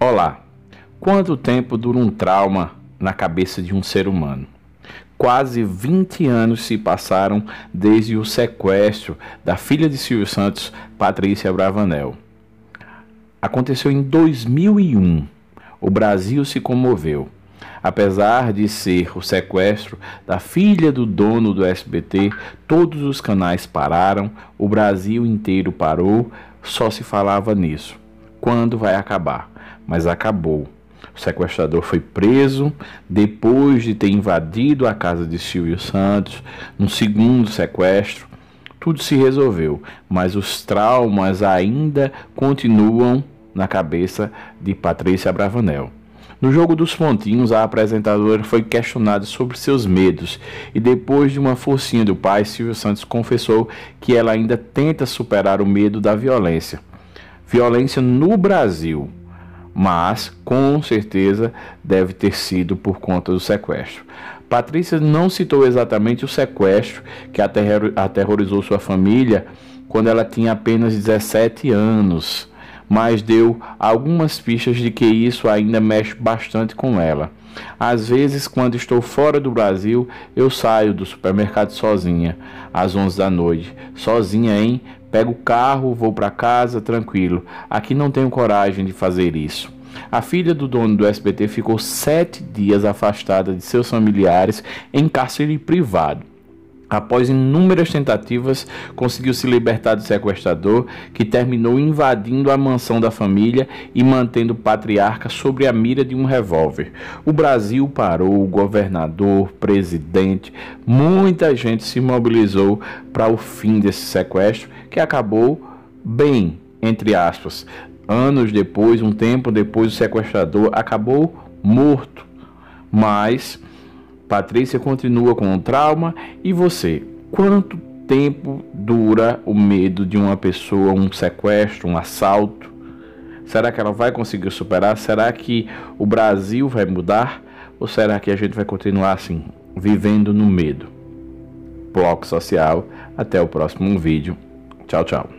Olá! Quanto tempo dura um trauma na cabeça de um ser humano? Quase 20 anos se passaram desde o sequestro da filha de Silvio Santos, Patrícia Bravanel. Aconteceu em 2001. O Brasil se comoveu. Apesar de ser o sequestro da filha do dono do SBT, todos os canais pararam, o Brasil inteiro parou, só se falava nisso. Quando vai acabar? mas acabou. O sequestrador foi preso depois de ter invadido a casa de Silvio Santos, num segundo sequestro. Tudo se resolveu, mas os traumas ainda continuam na cabeça de Patrícia Bravanel. No jogo dos pontinhos, a apresentadora foi questionada sobre seus medos e depois de uma forcinha do pai, Silvio Santos confessou que ela ainda tenta superar o medo da violência. Violência no Brasil mas com certeza deve ter sido por conta do sequestro. Patrícia não citou exatamente o sequestro que aterrorizou sua família quando ela tinha apenas 17 anos mas deu algumas pistas de que isso ainda mexe bastante com ela. Às vezes, quando estou fora do Brasil, eu saio do supermercado sozinha, às 11 da noite. Sozinha, hein? Pego o carro, vou para casa, tranquilo. Aqui não tenho coragem de fazer isso. A filha do dono do SBT ficou sete dias afastada de seus familiares em cárcere privado. Após inúmeras tentativas, conseguiu se libertar do sequestrador, que terminou invadindo a mansão da família e mantendo o patriarca sobre a mira de um revólver. O Brasil parou, o governador, presidente, muita gente se mobilizou para o fim desse sequestro, que acabou bem, entre aspas. Anos depois, um tempo depois, o sequestrador acabou morto. Mas Patrícia continua com o trauma. E você? Quanto tempo dura o medo de uma pessoa, um sequestro, um assalto? Será que ela vai conseguir superar? Será que o Brasil vai mudar? Ou será que a gente vai continuar assim, vivendo no medo? Bloco Social, até o próximo vídeo. Tchau, tchau.